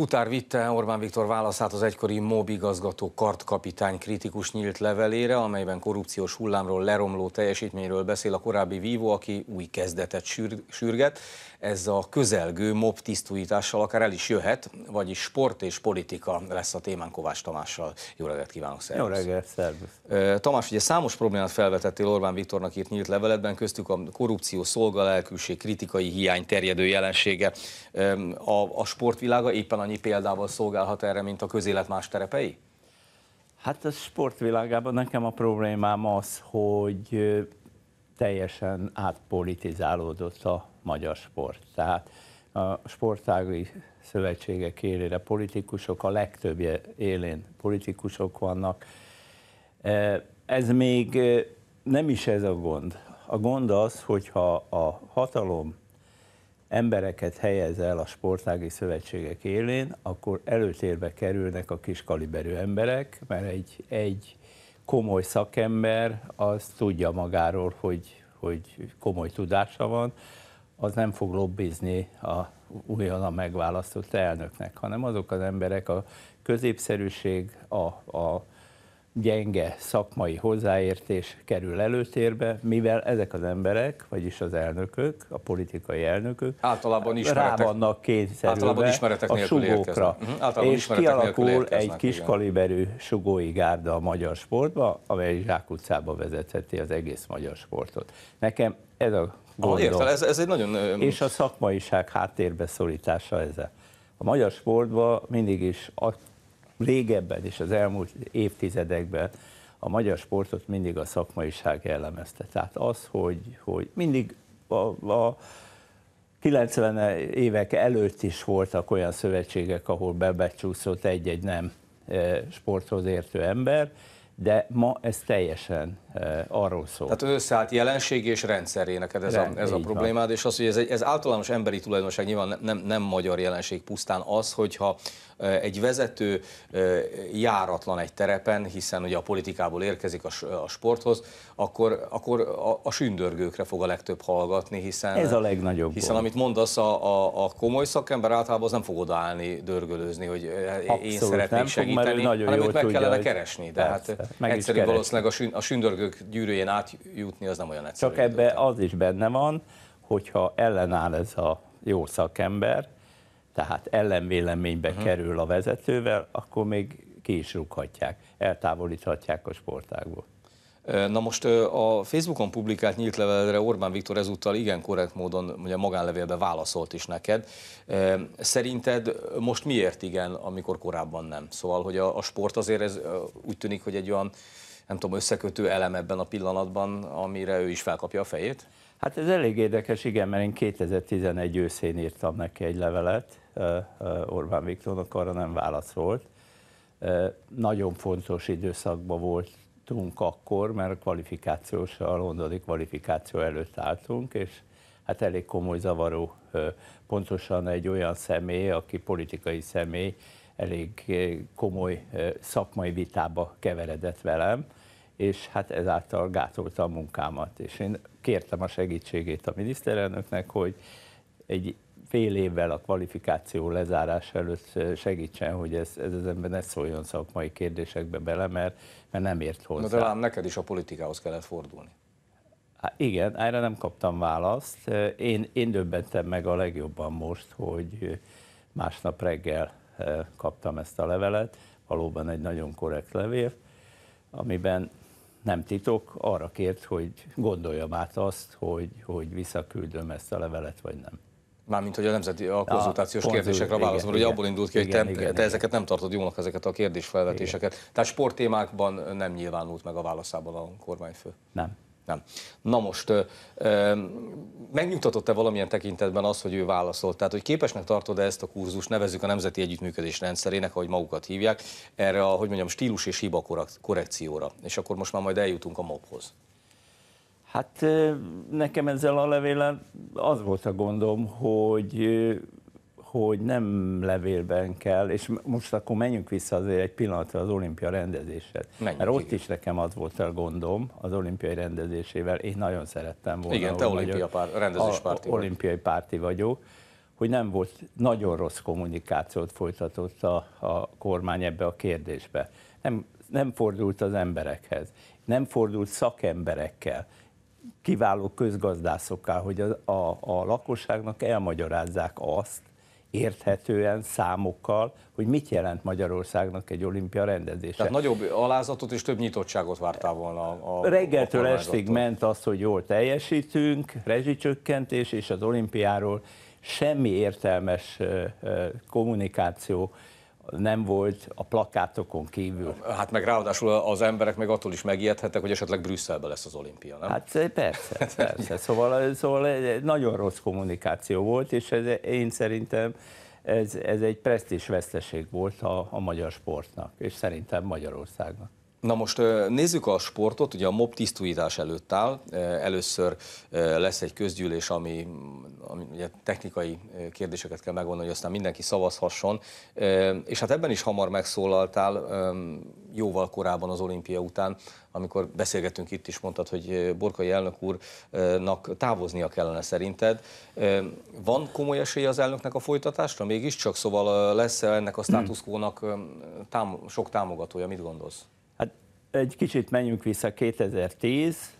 Futár vitte Orbán Viktor válaszát az egykori MOB igazgató kartkapitány kritikus nyílt levelére, amelyben korrupciós hullámról leromló teljesítményről beszél a korábbi vívó, aki új kezdetet sür- sürget. Ez a közelgő MOB tisztújítással akár el is jöhet, vagyis sport és politika lesz a témán Kovács Tamással. Jó reggelt kívánok, szervusz! Jó reggelt, szervusz! Tamás, ugye számos problémát felvetettél Orbán Viktornak írt nyílt leveletben, köztük a korrupció, szolgalelkülség, kritikai hiány terjedő jelensége. A, a sportvilága éppen a annyi példával szolgálhat erre, mint a közélet más terepei? Hát a sportvilágában nekem a problémám az, hogy teljesen átpolitizálódott a magyar sport. Tehát a sportági szövetségek élére politikusok, a legtöbb élén politikusok vannak. Ez még nem is ez a gond. A gond az, hogyha a hatalom embereket helyez el a sportági szövetségek élén, akkor előtérbe kerülnek a kiskaliberű emberek, mert egy, egy komoly szakember az tudja magáról, hogy, hogy komoly tudása van, az nem fog lobbizni a újonnan megválasztott elnöknek, hanem azok az emberek, a középszerűség, a, a gyenge szakmai hozzáértés kerül előtérbe, mivel ezek az emberek, vagyis az elnökök, a politikai elnökök általában ismeretek, rá vannak kényszerülve a sugókra. Uh-huh. és kialakul egy kis igen. kaliberű sugói gárda a magyar sportba, amely zsákutcába vezetheti az egész magyar sportot. Nekem ez a gondom. Ah, értel, ez, ez egy nagyon... És a szakmaiság háttérbe szorítása ezzel. A magyar sportban mindig is régebben is, az elmúlt évtizedekben a magyar sportot mindig a szakmaiság jellemezte. Tehát az, hogy, hogy mindig a, a 90 évek előtt is voltak olyan szövetségek, ahol bebecsúszott egy-egy nem eh, sporthoz értő ember, de ma ez teljesen e, arról szól. Tehát összeállt jelenség és rendszerének ez, Rend, a, ez a problémád, van. és az, hogy ez, ez általános emberi tulajdonság, nyilván nem, nem magyar jelenség pusztán az, hogyha eh, egy vezető eh, járatlan egy terepen, hiszen ugye a politikából érkezik a, a sporthoz, akkor, akkor a, a sündörgőkre fog a legtöbb hallgatni, hiszen... Ez a legnagyobb. Hiszen amit mondasz, a, a, a komoly szakember általában az nem fog odaállni dörgölőzni, hogy Abszolút én szeretnék nem segíteni, fog, hanem őt meg tudja, kellene keresni. De hát meg egyszerű is valószínűleg a, sün, a sündörgők gyűrűjén átjutni az nem olyan egyszerű. Csak ebbe az is benne van, hogyha ellenáll ez a jó szakember, tehát ellenvéleménybe uh-huh. kerül a vezetővel, akkor még ki is rúghatják, eltávolíthatják a sportágból. Na most a Facebookon publikált nyílt leveledre Orbán Viktor ezúttal igen korrekt módon ugye magánlevélbe válaszolt is neked. Szerinted most miért igen, amikor korábban nem? Szóval, hogy a, a sport azért ez úgy tűnik, hogy egy olyan, nem tudom, összekötő elem ebben a pillanatban, amire ő is felkapja a fejét? Hát ez elég érdekes, igen, mert én 2011 őszén írtam neki egy levelet, Orbán Viktornak arra nem válaszolt. Nagyon fontos időszakban volt álltunk akkor, mert a kvalifikációs, a londoni kvalifikáció előtt álltunk, és hát elég komoly zavaró. Pontosan egy olyan személy, aki politikai személy, elég komoly szakmai vitába keveredett velem, és hát ezáltal gátolta a munkámat. És én kértem a segítségét a miniszterelnöknek, hogy egy fél évvel a kvalifikáció lezárása előtt segítsen, hogy ez, ez az ember ne szóljon szakmai kérdésekbe bele, mert, mert nem ért hozzá. Na de lám, neked is a politikához kellett fordulni. Hát igen, erre nem kaptam választ. Én, én döbbentem meg a legjobban most, hogy másnap reggel kaptam ezt a levelet, valóban egy nagyon korrekt levél, amiben nem titok, arra kért, hogy gondoljam át azt, hogy, hogy visszaküldöm ezt a levelet, vagy nem. Mármint, hogy a nemzeti a konzultációs a kérdésekre válaszol, hogy abból indult ki, hogy igen, te, igen, te igen. ezeket nem tartod jónak, ezeket a kérdésfelvetéseket. Igen. Tehát sporttémákban nem nyilvánult meg a válaszában a kormányfő. Nem. Nem. Na most, megnyugtatott-e valamilyen tekintetben az, hogy ő válaszolt? Tehát, hogy képesnek tartod-e ezt a kurzus, nevezzük a Nemzeti Együttműködés Rendszerének, ahogy magukat hívják, erre a, hogy mondjam, stílus és hiba korrekcióra. És akkor most már majd eljutunk a mobhoz. Hát nekem ezzel a levélen az volt a gondom, hogy, hogy nem levélben kell, és most akkor menjünk vissza azért egy pillanatra az olimpia rendezéshez. Menjünk, Mert ott igen. is nekem az volt a gondom az olimpiai rendezésével, én nagyon szerettem volna. Igen, te olimpia pár, rendezés párti a, Olimpiai párti vagyok hogy nem volt, nagyon rossz kommunikációt folytatott a, a kormány ebbe a kérdésbe. Nem, nem fordult az emberekhez, nem fordult szakemberekkel, kiváló közgazdászokká, hogy a, a, a lakosságnak elmagyarázzák azt, érthetően számokkal, hogy mit jelent Magyarországnak egy olimpia rendezése. Tehát nagyobb alázatot és több nyitottságot vártál volna a, a Reggeltől a estig ment az, hogy jól teljesítünk, rezsicsökkentés és az olimpiáról semmi értelmes kommunikáció nem volt a plakátokon kívül. Hát meg ráadásul az emberek még attól is megijedhettek, hogy esetleg Brüsszelben lesz az olimpia, nem? Hát eh, persze, persze. Szóval, eh, szóval eh, nagyon rossz kommunikáció volt, és ez, én szerintem ez, ez egy presztis veszteség volt a, a magyar sportnak, és szerintem Magyarországnak. Na most nézzük a sportot, ugye a MOB tisztújítás előtt áll. Először lesz egy közgyűlés, ami, ami ugye technikai kérdéseket kell megvonni, hogy aztán mindenki szavazhasson. És hát ebben is hamar megszólaltál, jóval korábban az olimpia után, amikor beszélgetünk itt is, mondtad, hogy Borkai elnök úrnak távoznia kellene szerinted. Van komoly esélye az elnöknek a folytatásra mégiscsak? Szóval lesz ennek a státuszkónak tám sok támogatója, mit gondolsz? Egy kicsit menjünk vissza 2010,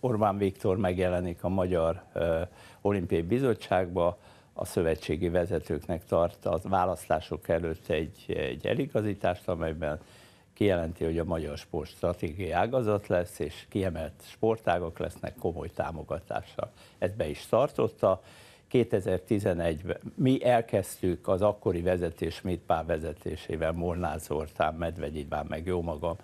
Orbán Viktor megjelenik a Magyar Olimpiai Bizottságba, a szövetségi vezetőknek tart a választások előtt egy, egy eligazítást, amelyben kijelenti, hogy a magyar sport stratégiai ágazat lesz, és kiemelt sportágok lesznek komoly támogatással. Ez be is tartotta. 2011-ben mi elkezdtük az akkori vezetés, pár vezetésével, Molnár Zoltán, Medvegy Iván, meg jó magam,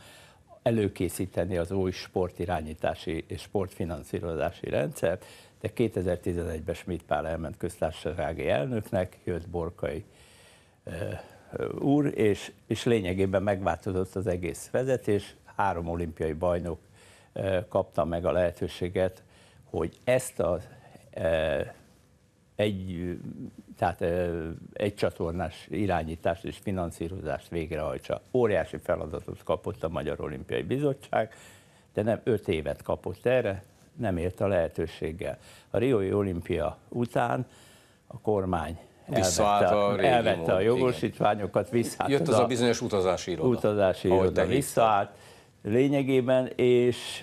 előkészíteni az új sportirányítási és sportfinanszírozási rendszert, de 2011-ben Schmidt Pál elment köztársasági elnöknek, jött Borkai e, úr, és, és lényegében megváltozott az egész vezetés, három olimpiai bajnok e, kapta meg a lehetőséget, hogy ezt a e, egy, tehát egy csatornás irányítást és finanszírozást végrehajtsa. Óriási feladatot kapott a Magyar Olimpiai Bizottság, de nem öt évet kapott erre, nem ért a lehetőséggel. A Riói olimpia után a kormány elvette a, a, elvette a jogosítványokat, visszaállt. Jött az a bizonyos utazási iroda. Utazási iroda visszaállt lényegében, és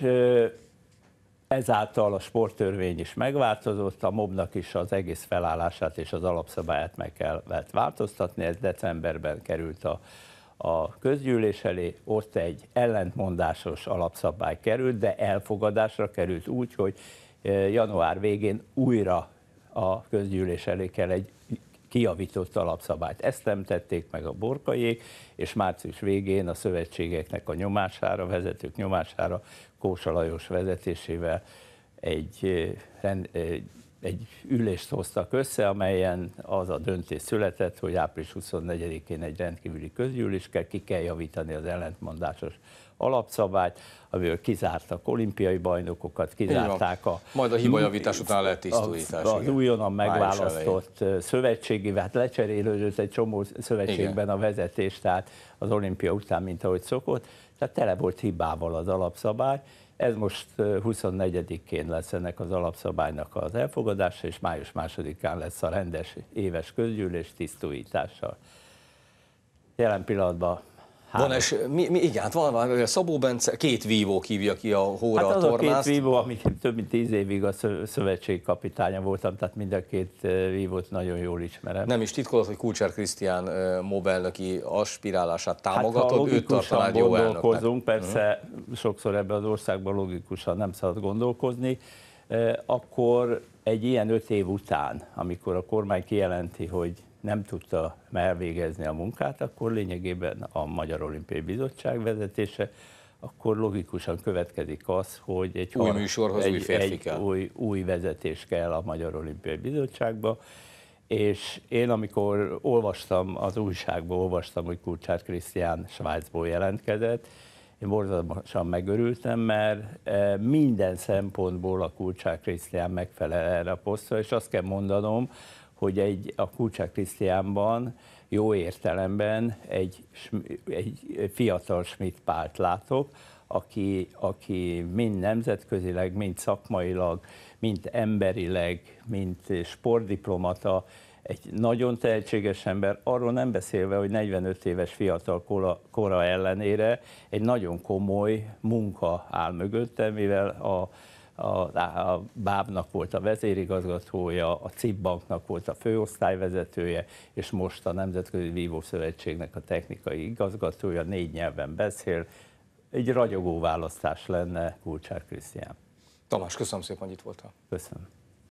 Ezáltal a sporttörvény is megváltozott, a mobnak is az egész felállását és az alapszabályát meg kellett változtatni, ez decemberben került a, a közgyűlés elé, ott egy ellentmondásos alapszabály került, de elfogadásra került úgy, hogy eh, január végén újra a közgyűlés elé kell egy kiavított alapszabályt. Ezt nem tették meg a borkaiék, és március végén a szövetségeknek a nyomására, vezetők nyomására, Kósa Lajos vezetésével egy, eh, eh, egy ülést hoztak össze, amelyen az a döntés született, hogy április 24-én egy rendkívüli közgyűlés kell, ki kell javítani az ellentmondásos alapszabályt, amivel kizártak olimpiai bajnokokat, kizárták a... Majd a hibajavítás után lehet tisztulítás. Az, az újonnan megválasztott szövetségi, hát lecserélődött egy csomó szövetségben igen. a vezetés, tehát az olimpia után, mint ahogy szokott, tehát tele volt hibával az alapszabály, ez most 24-én lesz ennek az alapszabálynak az elfogadása, és május 2-án lesz a rendes éves közgyűlés tisztújítással. Jelen pillanatban van és mi, mi, igen, hát van, van Szabó Bence, két vívó hívja ki a hóra hát az a tornázt. két vívó, amik több mint tíz évig a szövetség kapitánya voltam, tehát mind a két vívót nagyon jól ismerem. Nem is titkolod, hogy Kulcsár Krisztián MOB aspirálását támogatod, hát, őt tartanád jó elnöknek. Mhm. persze uh-huh. sokszor ebben az országban logikusan nem szabad gondolkozni, akkor egy ilyen öt év után, amikor a kormány kijelenti, hogy nem tudta elvégezni a munkát, akkor lényegében a Magyar Olimpiai Bizottság vezetése, akkor logikusan következik az, hogy egy új műsorhoz egy, új egy kell. Új, új vezetés kell a Magyar Olimpiai Bizottságba, és én amikor olvastam, az újságban olvastam, hogy Kulcsár Krisztián Svájcból jelentkezett, én borzalmasan megörültem, mert e, minden szempontból a Kulcsár Krisztián megfelel erre a posztra, és azt kell mondanom, hogy egy, a Kulcsák Krisztiánban jó értelemben egy, egy fiatal Schmidt párt látok, aki, aki mind nemzetközileg, mind szakmailag, mind emberileg, mint sportdiplomata, egy nagyon tehetséges ember, arról nem beszélve, hogy 45 éves fiatal kora, kora ellenére egy nagyon komoly munka áll mögötte, mivel a a, a Bábnak volt a vezérigazgatója, a CIP banknak volt a főosztályvezetője, és most a Nemzetközi Vívószövetségnek a technikai igazgatója, négy nyelven beszél. Egy ragyogó választás lenne Kulcsár Krisztián. Tamás, köszönöm szépen, hogy itt voltál. Köszönöm.